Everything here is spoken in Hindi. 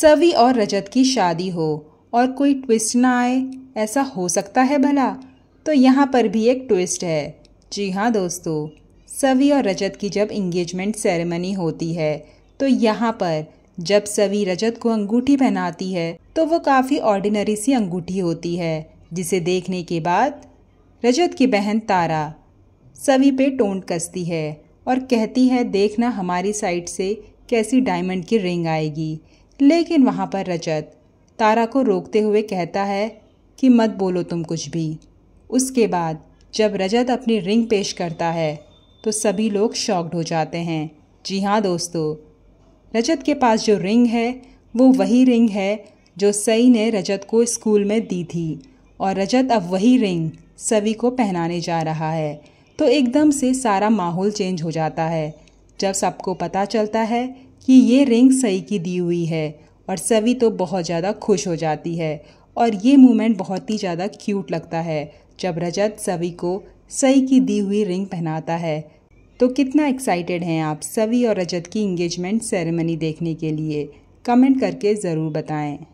सवी और रजत की शादी हो और कोई ट्विस्ट ना आए ऐसा हो सकता है भला तो यहाँ पर भी एक ट्विस्ट है जी हाँ दोस्तों सवी और रजत की जब इंगेजमेंट सेरेमनी होती है तो यहाँ पर जब सवी रजत को अंगूठी पहनाती है तो वो काफ़ी ऑर्डिनरी सी अंगूठी होती है जिसे देखने के बाद रजत की बहन तारा सवी पे टोंट कसती है और कहती है देखना हमारी साइड से कैसी डायमंड की रिंग आएगी लेकिन वहाँ पर रजत तारा को रोकते हुए कहता है कि मत बोलो तुम कुछ भी उसके बाद जब रजत अपनी रिंग पेश करता है तो सभी लोग शॉक्ड हो जाते हैं जी हाँ दोस्तों रजत के पास जो रिंग है वो वही रिंग है जो सई ने रजत को स्कूल में दी थी और रजत अब वही रिंग सभी को पहनाने जा रहा है तो एकदम से सारा माहौल चेंज हो जाता है जब सबको पता चलता है कि ये रिंग सई की दी हुई है और सवी तो बहुत ज़्यादा खुश हो जाती है और ये मोमेंट बहुत ही ज़्यादा क्यूट लगता है जब रजत सवी को सई की दी हुई रिंग पहनाता है तो कितना एक्साइटेड हैं आप सवी और रजत की इंगेजमेंट सेरेमनी देखने के लिए कमेंट करके ज़रूर बताएं